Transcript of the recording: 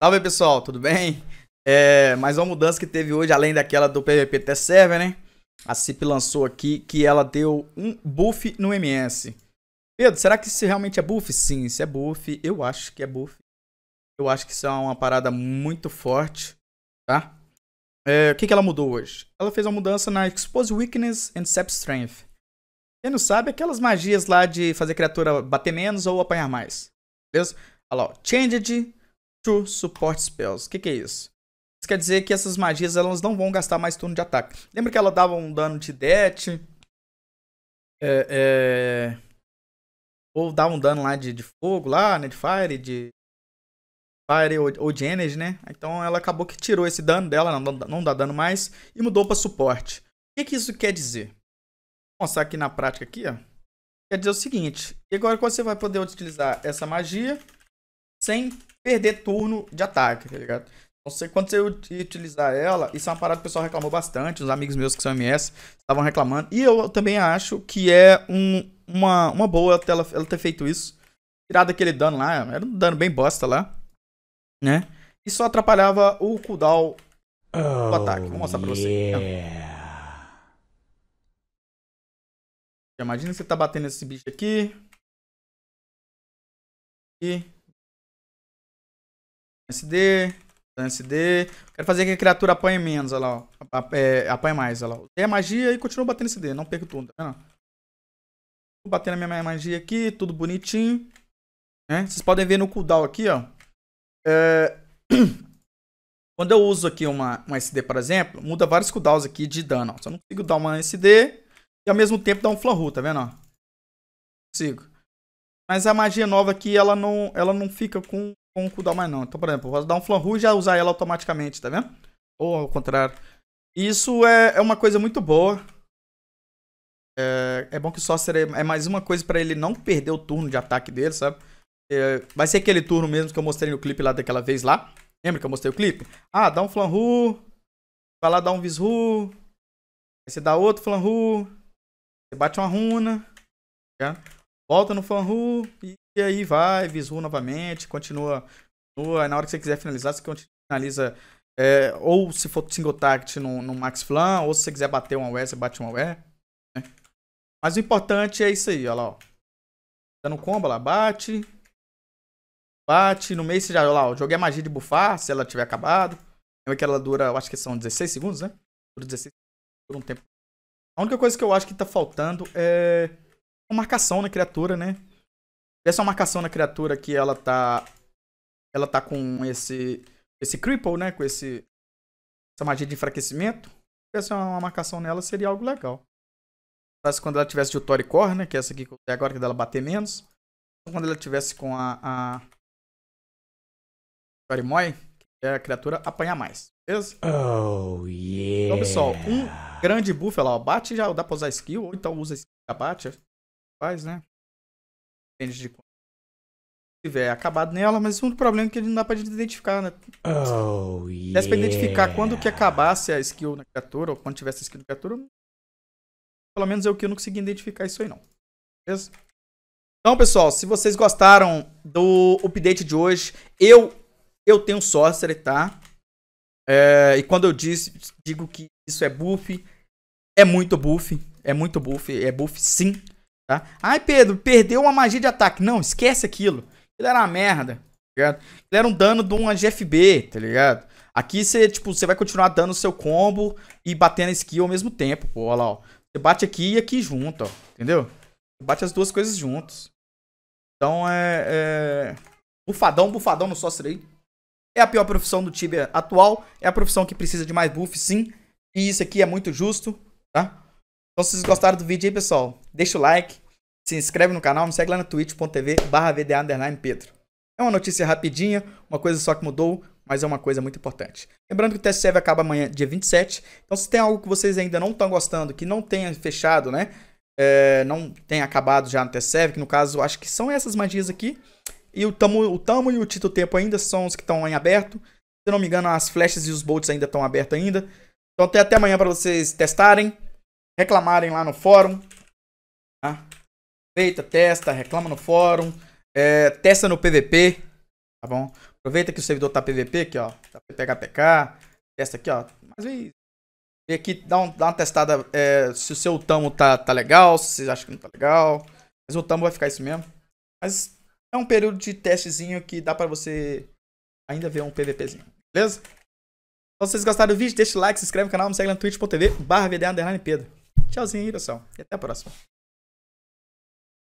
Salve pessoal, tudo bem? É, mais uma mudança que teve hoje, além daquela do PVP Test Server, né? A CIP lançou aqui que ela deu um buff no MS. Pedro, será que isso realmente é buff? Sim, isso é buff. Eu acho que é buff. Eu acho que isso é uma parada muito forte, tá? É, o que, que ela mudou hoje? Ela fez uma mudança na Expose Weakness and Sap Strength. Quem não sabe, aquelas magias lá de fazer criatura bater menos ou apanhar mais. Beleza? Olha lá, ó. Changed to Support Spells. O que, que é isso? Isso quer dizer que essas magias elas não vão gastar mais turno de ataque. Lembra que ela dava um dano de death? É, é... Ou dava um dano lá de, de fogo, lá, né? De fire, de Fire ou, ou Genes, né? Então ela acabou que tirou esse dano dela, não, não dá dano mais, e mudou para suporte. O que, que isso quer dizer? Vou mostrar aqui na prática aqui, ó. Quer dizer o seguinte, e agora você vai poder utilizar essa magia sem perder turno de ataque, tá ligado? Não sei quando você utilizar ela, isso é uma parada que o pessoal reclamou bastante, os amigos meus que são MS estavam reclamando, e eu também acho que é um, uma, uma boa ela, ela ter feito isso, tirado aquele dano lá, era um dano bem bosta lá, né? E só atrapalhava o cooldown oh, do ataque. Vou mostrar pra yeah. você. Imagina você tá batendo esse bicho aqui. Aqui. SD. SD. Quero fazer que a criatura apanhe menos, olha lá. Ó. É, apanhe mais, olha lá. Tem a magia e continua batendo SD. Não perco tudo, tá vendo? Batendo a minha magia aqui, tudo bonitinho. Né? Vocês podem ver no cooldown aqui, ó. É... Quando eu uso aqui uma, uma SD, por exemplo, muda vários cooldowns aqui de dano. Ó. Só não consigo dar uma SD e ao mesmo tempo dar um flanru, tá vendo? Ó? Consigo. Mas a magia nova aqui, ela não, ela não fica com, com um cooldown mais não. Então, por exemplo, eu posso dar um flanru e já usar ela automaticamente, tá vendo? Ou ao contrário. Isso é, é uma coisa muito boa. É, é bom que o Sorcerer é mais uma coisa pra ele não perder o turno de ataque dele, sabe? É, vai ser aquele turno mesmo que eu mostrei no clipe lá daquela vez lá. Lembra que eu mostrei o clipe? Ah, dá um flanru. Vai lá dar um visru. Aí você dá outro flanru. Você bate uma runa. Volta no flanru. E aí vai, visru novamente. Continua. continua. na hora que você quiser finalizar, você finaliza. É, ou se for single target no, no max flan. Ou se você quiser bater uma UE, você bate uma UE. Né? Mas o importante é isso aí, olha lá. Ó. Tá no combo, lá bate. Bate, no meio você já, olha lá, o joguei a magia de bufar, se ela tiver acabado. É que ela dura, eu acho que são 16 segundos, né? Dura 16 por um tempo. A única coisa que eu acho que tá faltando é uma marcação na criatura, né? Essa uma marcação na criatura que ela tá ela tá com esse esse cripple, né, com esse essa magia de enfraquecimento. Essa uma marcação nela seria algo legal. Mas quando ela tivesse de Core, né, que é essa aqui que eu tenho agora que dela bater menos. Então, quando ela tivesse com a, a Corimoy, que é a criatura apanhar mais. Beleza? Oh, yeah. Então, pessoal, um grande buff, lá, ó, bate já dá pra usar skill, ou então usa skill e bate. Faz, né? Depende de quando tiver acabado nela, mas um problema é que ele não dá pra identificar, né? Oh, yeah. Desse pra identificar quando que acabasse a skill na criatura, ou quando tivesse a skill na criatura, pelo menos eu que eu não consegui identificar isso aí, não. Beleza? Então, pessoal, se vocês gostaram do update de hoje, eu eu tenho Sorcery, tá? É, e quando eu disse, digo que isso é buff, é muito buff, é muito buff, é buff sim, tá? Ai, Pedro, perdeu uma magia de ataque. Não, esquece aquilo. Ele era uma merda, tá ligado? Ele era um dano de uma GFB, tá ligado? Aqui você, tipo, você vai continuar dando o seu combo e batendo skill ao mesmo tempo, pô, olha lá, ó. Você bate aqui e aqui junto, ó, entendeu? Você bate as duas coisas juntos. Então é... é... Bufadão, bufadão no sócio aí. É a pior profissão do Tibia atual. É a profissão que precisa de mais buff, sim. E isso aqui é muito justo, tá? Então, se vocês gostaram do vídeo aí, pessoal, deixa o like, se inscreve no canal, me segue lá no twitch.tv barra Pedro. É uma notícia rapidinha, uma coisa só que mudou, mas é uma coisa muito importante. Lembrando que o teste serve acaba amanhã, dia 27. Então, se tem algo que vocês ainda não estão gostando, que não tenha fechado, né? É, não tenha acabado já no TSEV, que no caso, acho que são essas magias aqui. E o Tamo, o Tamo e o Tito Tempo ainda são os que estão em aberto. Se não me engano, as flechas e os bolts ainda estão abertos ainda. Então até, até amanhã para vocês testarem, reclamarem lá no fórum. Tá? Feita, testa, reclama no fórum. É, testa no PVP, tá bom? Aproveita que o servidor tá PVP aqui, ó. Tá PHPK. Testa aqui, ó. Mas é vê aqui, dá, um, dá uma testada é, se o seu tamo tá, tá legal, se vocês acham que não tá legal. Mas o tamo vai ficar isso mesmo. Mas é um período de testezinho que dá pra você ainda ver um PVPzinho, beleza? Então, se vocês gostaram do vídeo, deixa o like, se inscreve no canal, me segue lá no twitch.tv barra Tchauzinho aí, pessoal. E até a próxima.